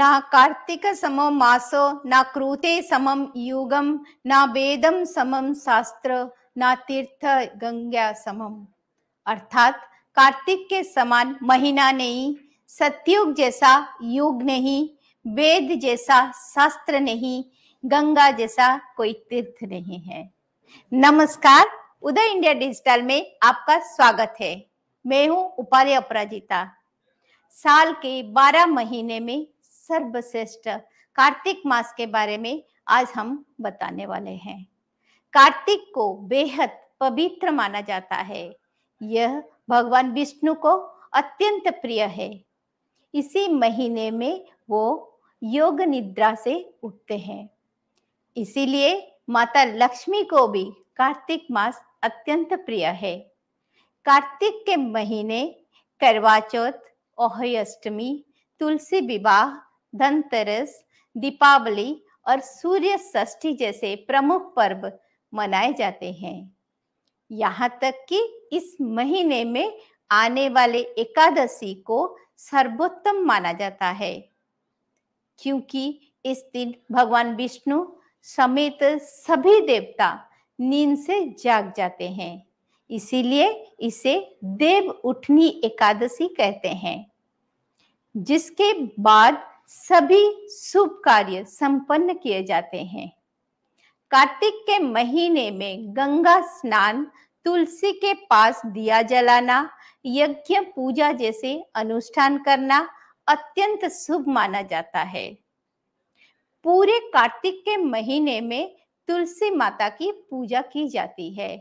ना कार्तिक సమం मासो ना క్రూతే समम युगम ना वेदम समम शास्त्र ना तीर्थ गंगा समम अर्थात कार्तिक के समान महीना नहीं सत्युग जैसा युग नहीं वेद जैसा शास्त्र नहीं गंगा जैसा कोई तीर्थ नहीं है नमस्कार उदय इंडिया डिजिटल में आपका स्वागत है मैं हूं उपार्य अपराजिता साल के 12 महीने में सर्वश्रेष्ठ कार्तिक मास के बारे में आज हम बताने वाले हैं कार्तिक को बेहद पवित्र माना जाता है यह भगवान विष्णु को अत्यंत प्रिय है इसी महीने में वो योग निद्रा से उठते हैं इसीलिए माता लक्ष्मी को भी कार्तिक मास अत्यंत प्रिय है कार्तिक के महीने करवा चौथ अष्टमी तुलसी विवाह धनतेरस दीपावली और सूर्य षष्ठी जैसे प्रमुख पर्व मनाए जाते हैं यहाँ तक कि इस महीने में आने वाले एकादशी को सर्वोत्तम माना जाता है क्योंकि इस दिन भगवान विष्णु समेत सभी देवता नींद से जाग जाते हैं इसीलिए इसे देव उठनी एकादशी कहते हैं जिसके बाद सभी शुभ कार्य संपन्न किए जाते हैं कार्तिक के महीने में गंगा स्नान तुलसी के पास दिया जलाना यज्ञ पूजा जैसे अनुष्ठान करना अत्यंत शुभ माना जाता है पूरे कार्तिक के महीने में तुलसी माता की पूजा की जाती है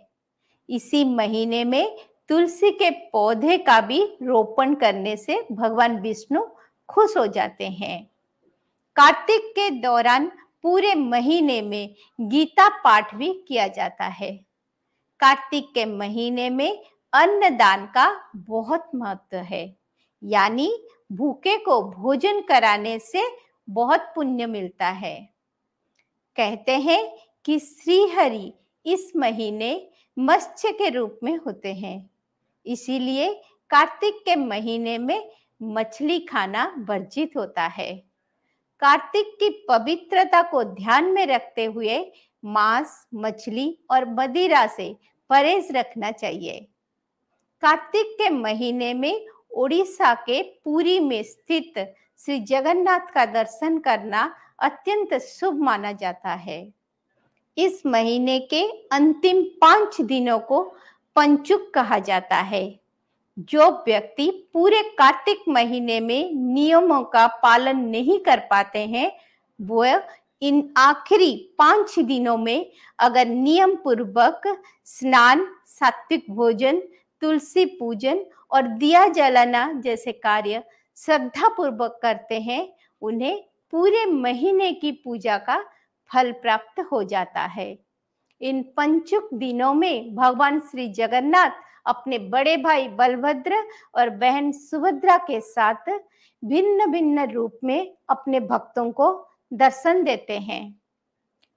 इसी महीने में तुलसी के पौधे का भी रोपण करने से भगवान विष्णु खुश हो जाते हैं कार्तिक के दौरान पूरे महीने में गीता पाठ भी किया जाता है कार्तिक के महीने में अन्नदान का बहुत महत्व है यानी भूखे को भोजन कराने से बहुत पुण्य मिलता है कहते हैं कि श्रीहरि इस महीने मत्स्य के रूप में होते हैं इसीलिए कार्तिक के महीने में मछली खाना वर्जित होता है कार्तिक की पवित्रता को ध्यान में रखते हुए मांस मछली और मदिरा से परहेज रखना चाहिए कार्तिक के महीने में ओडिशा के पुरी में स्थित श्री जगन्नाथ का दर्शन करना अत्यंत शुभ माना जाता है इस महीने के अंतिम पांच दिनों को पंचुक कहा जाता है जो व्यक्ति पूरे कार्तिक महीने में नियमों का पालन नहीं कर पाते हैं वह इन आखिरी पांच दिनों में अगर नियम पूर्वक स्नान सात्विक भोजन तुलसी पूजन और दिया जलाना जैसे कार्य श्रद्धा पूर्वक करते हैं उन्हें पूरे महीने की पूजा का फल प्राप्त हो जाता है इन पंचुक दिनों में भगवान श्री जगन्नाथ अपने बड़े भाई बलभद्र और बहन सुभद्रा के साथ भिन्न भिन्न रूप में अपने भक्तों को दर्शन देते हैं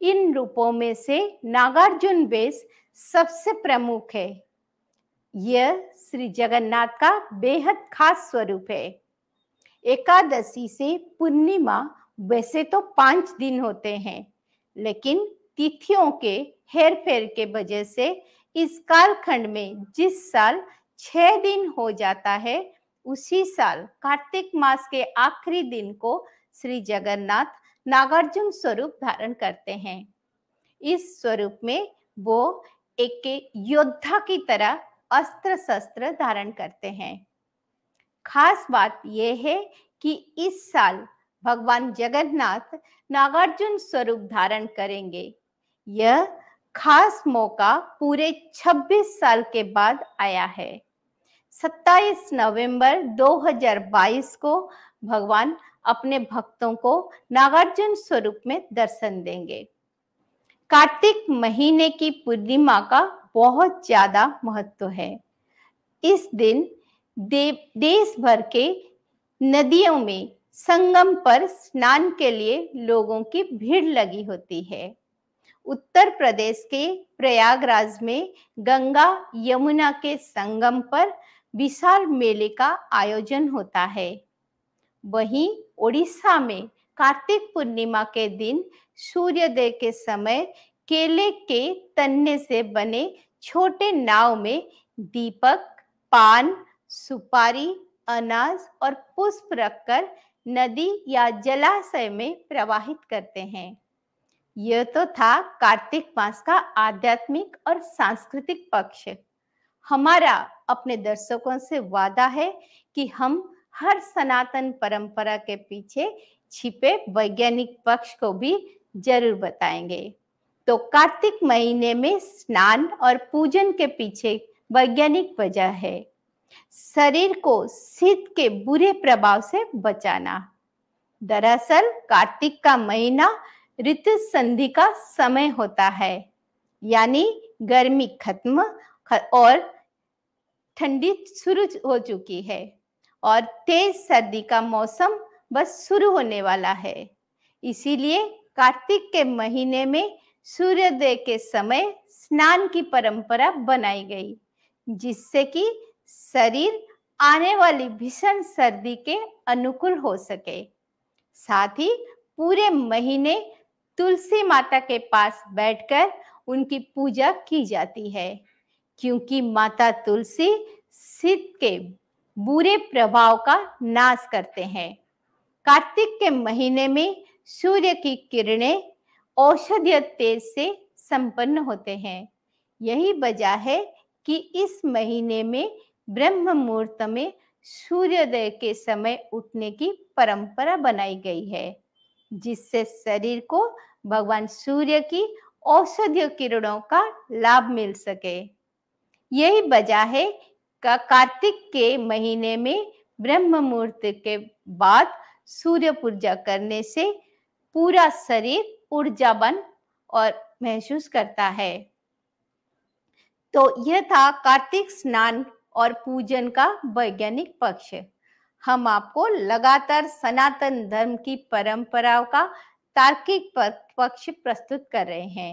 इन रूपों में से नागार्जुन बेस सबसे प्रमुख है यह श्री जगन्नाथ का बेहद खास स्वरूप है एकादशी से पूर्णिमा वैसे तो पांच दिन होते हैं लेकिन तिथियों के हेर फेर के वजह से इस कालखंड में जिस साल छह दिन हो जाता है उसी साल कार्तिक मास के आखिरी दिन को श्री जगन्नाथ नागार्जुन स्वरूप धारण करते हैं इस स्वरूप में वो एक योद्धा की तरह अस्त्र शस्त्र धारण करते हैं खास बात यह है कि इस साल भगवान जगन्नाथ नागार्जुन स्वरूप धारण करेंगे यह खास मौका पूरे 26 साल के बाद आया है 27 नवंबर 2022 को भगवान अपने भक्तों को नागार्जुन स्वरूप में दर्शन देंगे कार्तिक महीने की पूर्णिमा का बहुत ज्यादा महत्व है इस दिन दे, देश भर के नदियों में संगम पर स्नान के लिए लोगों की भीड़ लगी होती है उत्तर प्रदेश के प्रयागराज में गंगा यमुना के संगम पर विशाल मेले का आयोजन होता है वहीं ओडिशा में कार्तिक पूर्णिमा के दिन सूर्योदय के समय केले के तन्ने से बने छोटे नाव में दीपक पान सुपारी अनाज और पुष्प रखकर नदी या जलाशय में प्रवाहित करते हैं यह तो था कार्तिक मास का आध्यात्मिक और सांस्कृतिक पक्ष हमारा अपने दर्शकों से वादा है कि हम हर सनातन परंपरा के पीछे छिपे वैज्ञानिक पक्ष को भी जरूर बताएंगे तो कार्तिक महीने में स्नान और पूजन के पीछे वैज्ञानिक वजह है शरीर को शीत के बुरे प्रभाव से बचाना दरअसल कार्तिक का महीना ऋतु संधि का समय होता है यानी गर्मी खत्म और ठंडी शुरू हो चुकी है और तेज सर्दी का मौसम बस शुरू होने वाला है इसीलिए कार्तिक के महीने में सूर्योदय के समय स्नान की परंपरा बनाई गई जिससे कि शरीर आने वाली भीषण सर्दी के अनुकूल हो सके साथ ही पूरे महीने तुलसी माता के पास बैठकर उनकी पूजा की जाती है क्योंकि माता तुलसी सिद्ध के बुरे प्रभाव का नाश करते हैं कार्तिक के महीने में सूर्य की किरणें औषधीय तेज से संपन्न होते हैं यही वजह है कि इस महीने में ब्रह्म मुहूर्त में सूर्योदय के समय उठने की परंपरा बनाई गई है जिससे शरीर को भगवान सूर्य की औषधीय किरणों का लाभ मिल सके यही वजह है का कार्तिक के महीने में ब्रह्म मुहूर्त के बाद सूर्य पूजा करने से पूरा शरीर बन और महसूस करता है तो यह था कार्तिक स्नान और पूजन का वैज्ञानिक पक्ष हम आपको लगातार सनातन धर्म की परंपराओं का तार्किक पक्ष प्रस्तुत कर रहे हैं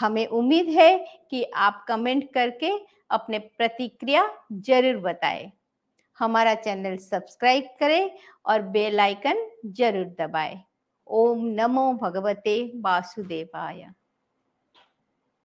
हमें उम्मीद है कि आप कमेंट करके अपने प्रतिक्रिया जरूर बताएं। हमारा चैनल सब्सक्राइब करें और बेल आइकन जरूर दबाएं। ओम नमो भगवते वासुदेवाय